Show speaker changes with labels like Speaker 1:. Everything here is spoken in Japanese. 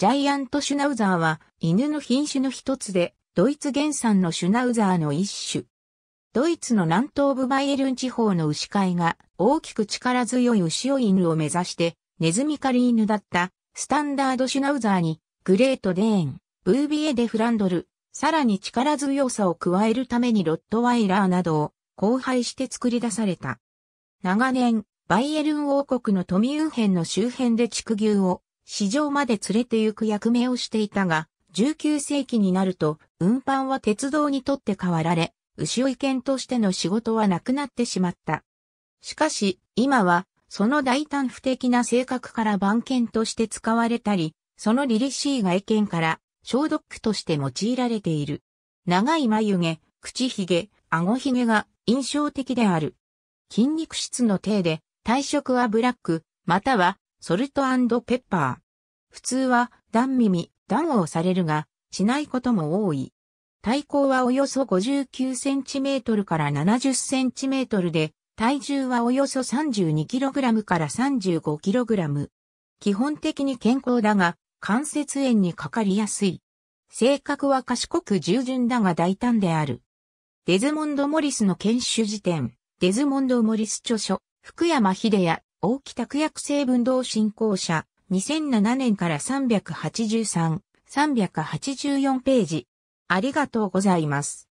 Speaker 1: ジャイアントシュナウザーは犬の
Speaker 2: 品種の一つで、ドイツ原産のシュナウザーの一種。ドイツの南東部バイエルン地方の牛飼いが大きく力強い牛を犬を目指してネズミ狩り犬だったスタンダードシュナウザーにグレートデーン、ブービエデフランドル、さらに力強さを加えるためにロットワイラーなどを交配して作り出された。長年、バイエルン王国のトミウンヘンの周辺で畜牛を市場まで連れて行く役目をしていたが、19世紀になると、運搬は鉄道にとって変わられ、牛追犬としての仕事はなくなってしまった。しかし、今は、その大胆不敵な性格から番犬として使われたり、その凛々しい外見から、消毒として用いられている。長い眉毛、口ひげ、顎ひげが印象的である。筋肉質の体で、体色はブラック、またはソルトペッパー。普通は、段耳、段をされるが、しないことも多い。体高はおよそ59センチメートルから70センチメートルで、体重はおよそ32キログラムから35キログラム。基本的に健康だが、関節炎にかかりやすい。性格は賢く従順だが大胆である。デズモンド・モリスの研修辞典、デズモンド・モリス著書、福山秀也、大木拓薬成分同振興者、2007年から383、384
Speaker 1: ページ。ありがとうございます。